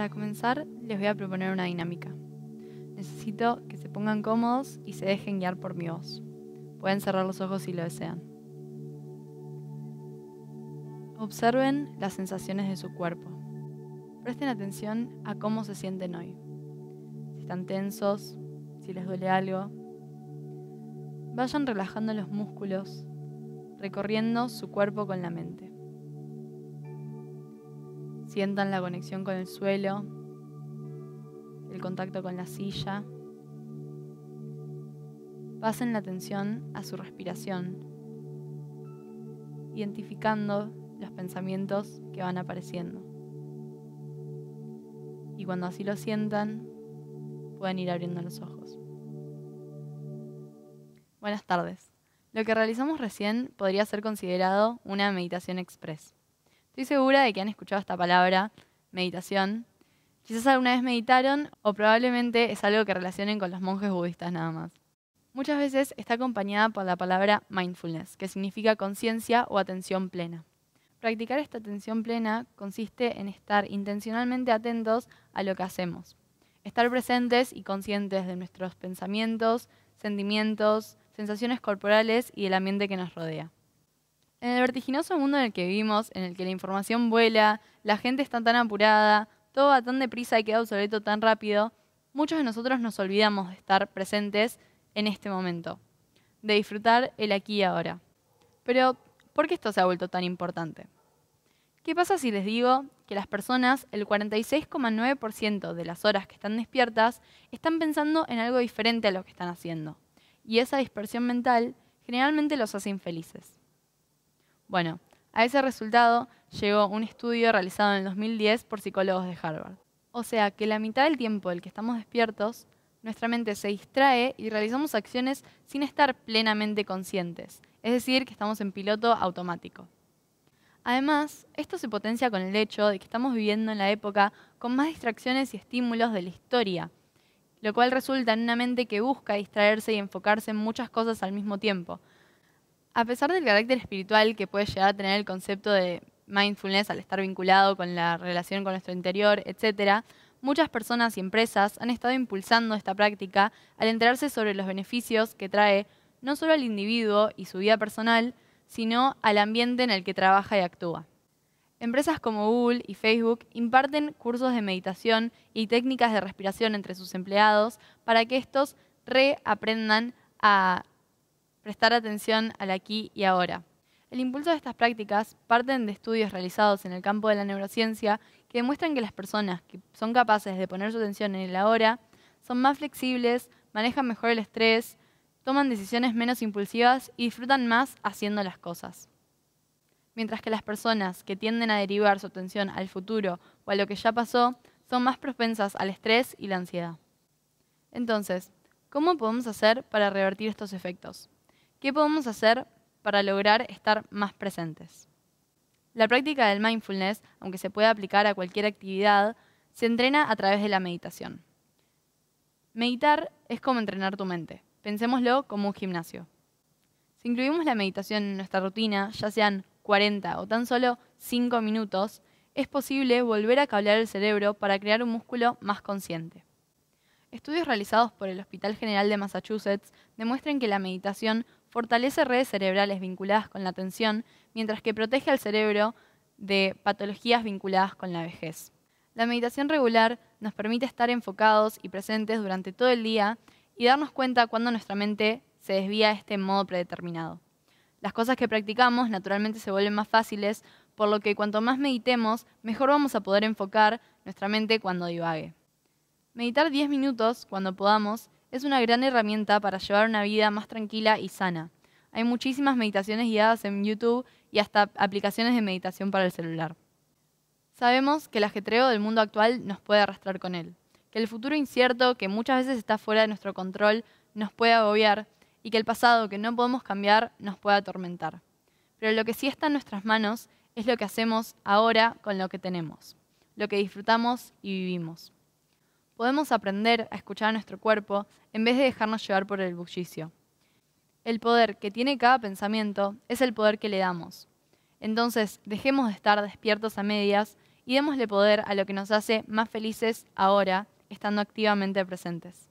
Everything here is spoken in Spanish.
Para comenzar, les voy a proponer una dinámica. Necesito que se pongan cómodos y se dejen guiar por mi voz. Pueden cerrar los ojos si lo desean. Observen las sensaciones de su cuerpo. Presten atención a cómo se sienten hoy. Si están tensos, si les duele algo. Vayan relajando los músculos, recorriendo su cuerpo con la mente. Sientan la conexión con el suelo, el contacto con la silla. Pasen la atención a su respiración, identificando los pensamientos que van apareciendo. Y cuando así lo sientan, pueden ir abriendo los ojos. Buenas tardes. Lo que realizamos recién podría ser considerado una meditación express. Estoy segura de que han escuchado esta palabra, meditación. Quizás alguna vez meditaron o probablemente es algo que relacionen con los monjes budistas nada más. Muchas veces está acompañada por la palabra mindfulness, que significa conciencia o atención plena. Practicar esta atención plena consiste en estar intencionalmente atentos a lo que hacemos, estar presentes y conscientes de nuestros pensamientos, sentimientos, sensaciones corporales y el ambiente que nos rodea. En el vertiginoso mundo en el que vivimos, en el que la información vuela, la gente está tan apurada, todo va tan deprisa y queda obsoleto tan rápido, muchos de nosotros nos olvidamos de estar presentes en este momento, de disfrutar el aquí y ahora. Pero, ¿por qué esto se ha vuelto tan importante? ¿Qué pasa si les digo que las personas, el 46,9% de las horas que están despiertas, están pensando en algo diferente a lo que están haciendo? Y esa dispersión mental generalmente los hace infelices. Bueno, a ese resultado llegó un estudio realizado en el 2010 por psicólogos de Harvard. O sea que la mitad del tiempo del que estamos despiertos, nuestra mente se distrae y realizamos acciones sin estar plenamente conscientes, es decir, que estamos en piloto automático. Además, esto se potencia con el hecho de que estamos viviendo en la época con más distracciones y estímulos de la historia, lo cual resulta en una mente que busca distraerse y enfocarse en muchas cosas al mismo tiempo, a pesar del carácter espiritual que puede llegar a tener el concepto de mindfulness al estar vinculado con la relación con nuestro interior, etcétera, muchas personas y empresas han estado impulsando esta práctica al enterarse sobre los beneficios que trae no solo al individuo y su vida personal, sino al ambiente en el que trabaja y actúa. Empresas como Google y Facebook imparten cursos de meditación y técnicas de respiración entre sus empleados para que estos reaprendan a prestar atención al aquí y ahora. El impulso de estas prácticas parten de estudios realizados en el campo de la neurociencia que demuestran que las personas que son capaces de poner su atención en el ahora son más flexibles, manejan mejor el estrés, toman decisiones menos impulsivas y disfrutan más haciendo las cosas. Mientras que las personas que tienden a derivar su atención al futuro o a lo que ya pasó son más propensas al estrés y la ansiedad. Entonces, ¿cómo podemos hacer para revertir estos efectos? ¿Qué podemos hacer para lograr estar más presentes? La práctica del mindfulness, aunque se pueda aplicar a cualquier actividad, se entrena a través de la meditación. Meditar es como entrenar tu mente. Pensémoslo como un gimnasio. Si incluimos la meditación en nuestra rutina, ya sean 40 o tan solo 5 minutos, es posible volver a cablear el cerebro para crear un músculo más consciente. Estudios realizados por el Hospital General de Massachusetts demuestran que la meditación fortalece redes cerebrales vinculadas con la atención, mientras que protege al cerebro de patologías vinculadas con la vejez. La meditación regular nos permite estar enfocados y presentes durante todo el día y darnos cuenta cuando nuestra mente se desvía de este modo predeterminado. Las cosas que practicamos naturalmente se vuelven más fáciles, por lo que cuanto más meditemos, mejor vamos a poder enfocar nuestra mente cuando divague. Meditar 10 minutos, cuando podamos, es una gran herramienta para llevar una vida más tranquila y sana. Hay muchísimas meditaciones guiadas en YouTube y hasta aplicaciones de meditación para el celular. Sabemos que el ajetreo del mundo actual nos puede arrastrar con él, que el futuro incierto, que muchas veces está fuera de nuestro control, nos puede agobiar y que el pasado que no podemos cambiar nos puede atormentar. Pero lo que sí está en nuestras manos es lo que hacemos ahora con lo que tenemos, lo que disfrutamos y vivimos podemos aprender a escuchar a nuestro cuerpo en vez de dejarnos llevar por el bullicio. El poder que tiene cada pensamiento es el poder que le damos. Entonces, dejemos de estar despiertos a medias y démosle poder a lo que nos hace más felices ahora, estando activamente presentes.